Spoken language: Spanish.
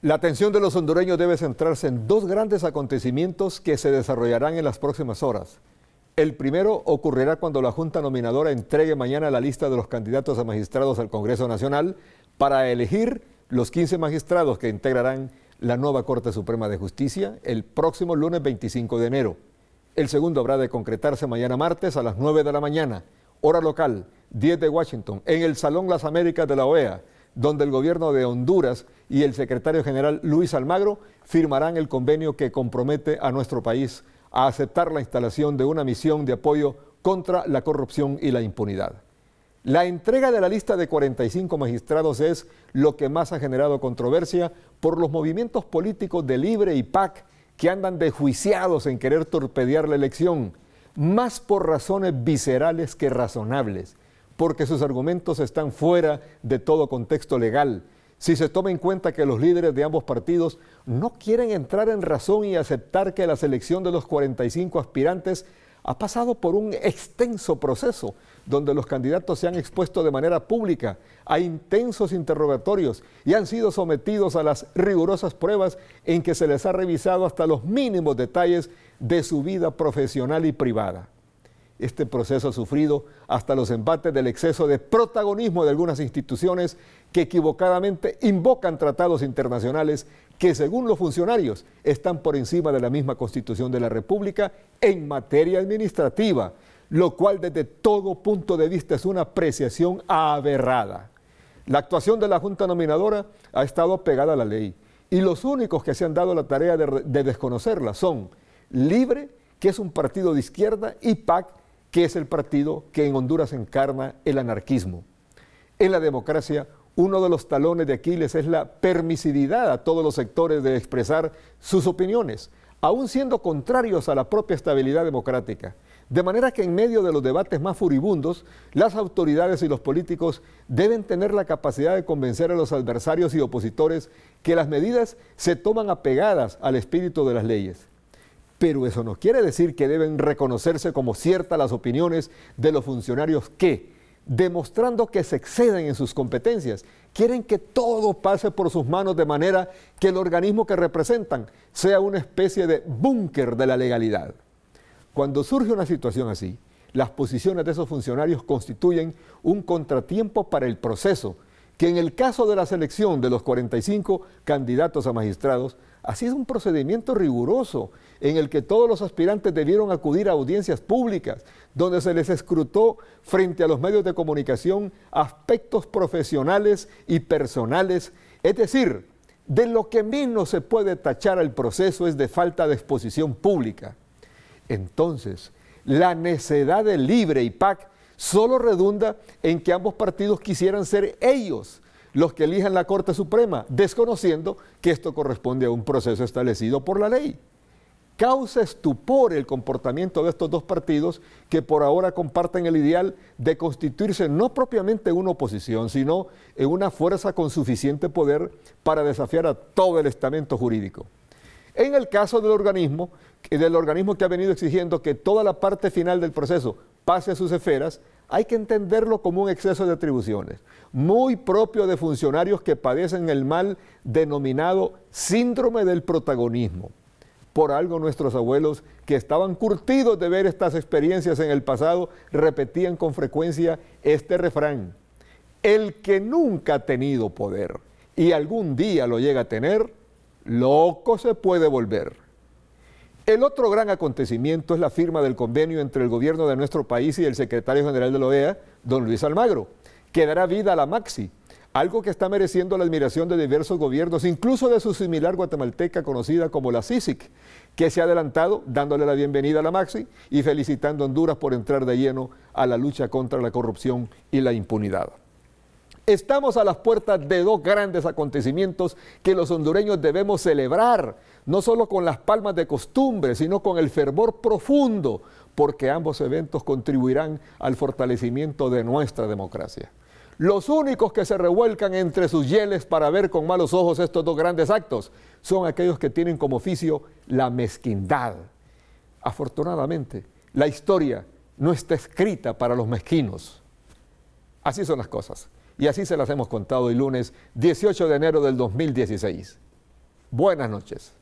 La atención de los hondureños debe centrarse en dos grandes acontecimientos que se desarrollarán en las próximas horas. El primero ocurrirá cuando la Junta Nominadora entregue mañana la lista de los candidatos a magistrados al Congreso Nacional para elegir los 15 magistrados que integrarán la nueva Corte Suprema de Justicia el próximo lunes 25 de enero. El segundo habrá de concretarse mañana martes a las 9 de la mañana, hora local, 10 de Washington, en el Salón Las Américas de la OEA donde el gobierno de Honduras y el secretario general Luis Almagro firmarán el convenio que compromete a nuestro país a aceptar la instalación de una misión de apoyo contra la corrupción y la impunidad. La entrega de la lista de 45 magistrados es lo que más ha generado controversia por los movimientos políticos de Libre y PAC que andan dejuiciados en querer torpedear la elección, más por razones viscerales que razonables porque sus argumentos están fuera de todo contexto legal. Si se toma en cuenta que los líderes de ambos partidos no quieren entrar en razón y aceptar que la selección de los 45 aspirantes ha pasado por un extenso proceso donde los candidatos se han expuesto de manera pública a intensos interrogatorios y han sido sometidos a las rigurosas pruebas en que se les ha revisado hasta los mínimos detalles de su vida profesional y privada. Este proceso ha sufrido hasta los embates del exceso de protagonismo de algunas instituciones que equivocadamente invocan tratados internacionales que, según los funcionarios, están por encima de la misma Constitución de la República en materia administrativa, lo cual desde todo punto de vista es una apreciación aberrada. La actuación de la Junta Nominadora ha estado pegada a la ley y los únicos que se han dado la tarea de, desconocerla son Libre, que es un partido de izquierda, y PAC, que es el partido que en Honduras encarna el anarquismo. En la democracia, uno de los talones de Aquiles es la permisividad a todos los sectores de expresar sus opiniones, aun siendo contrarios a la propia estabilidad democrática. De manera que en medio de los debates más furibundos, las autoridades y los políticos deben tener la capacidad de convencer a los adversarios y opositores que las medidas se toman apegadas al espíritu de las leyes pero eso no quiere decir que deben reconocerse como ciertas las opiniones de los funcionarios que, demostrando que se exceden en sus competencias, quieren que todo pase por sus manos de manera que el organismo que representan sea una especie de búnker de la legalidad. Cuando surge una situación así, las posiciones de esos funcionarios constituyen un contratiempo para el proceso, que en el caso de la selección de los 45 candidatos a magistrados Así es un procedimiento riguroso en el que todos los aspirantes debieron acudir a audiencias públicas, donde se les escrutó frente a los medios de comunicación aspectos profesionales y personales. Es decir, de lo que menos se puede tachar al proceso es de falta de exposición pública. Entonces, la necedad de Libre y PAC solo redunda en que ambos partidos quisieran ser ellos los que elijan la Corte Suprema, desconociendo que esto corresponde a un proceso establecido por la ley. Causa estupor el comportamiento de estos dos partidos que por ahora comparten el ideal de constituirse no propiamente en una oposición, sino en una fuerza con suficiente poder para desafiar a todo el estamento jurídico. En el caso del organismo, del organismo que ha venido exigiendo que toda la parte final del proceso pase a sus esferas, hay que entenderlo como un exceso de atribuciones, muy propio de funcionarios que padecen el mal denominado síndrome del protagonismo. Por algo nuestros abuelos, que estaban curtidos de ver estas experiencias en el pasado, repetían con frecuencia este refrán, el que nunca ha tenido poder y algún día lo llega a tener, loco se puede volver. El otro gran acontecimiento es la firma del convenio entre el gobierno de nuestro país y el secretario general de la OEA, don Luis Almagro, que dará vida a la Maxi, algo que está mereciendo la admiración de diversos gobiernos, incluso de su similar guatemalteca conocida como la CICIC, que se ha adelantado dándole la bienvenida a la Maxi y felicitando a Honduras por entrar de lleno a la lucha contra la corrupción y la impunidad. Estamos a las puertas de dos grandes acontecimientos que los hondureños debemos celebrar, no solo con las palmas de costumbre, sino con el fervor profundo, porque ambos eventos contribuirán al fortalecimiento de nuestra democracia. Los únicos que se revuelcan entre sus hieles para ver con malos ojos estos dos grandes actos son aquellos que tienen como oficio la mezquindad. Afortunadamente, la historia no está escrita para los mezquinos. Así son las cosas. Y así se las hemos contado el lunes 18 de enero del 2016. Buenas noches.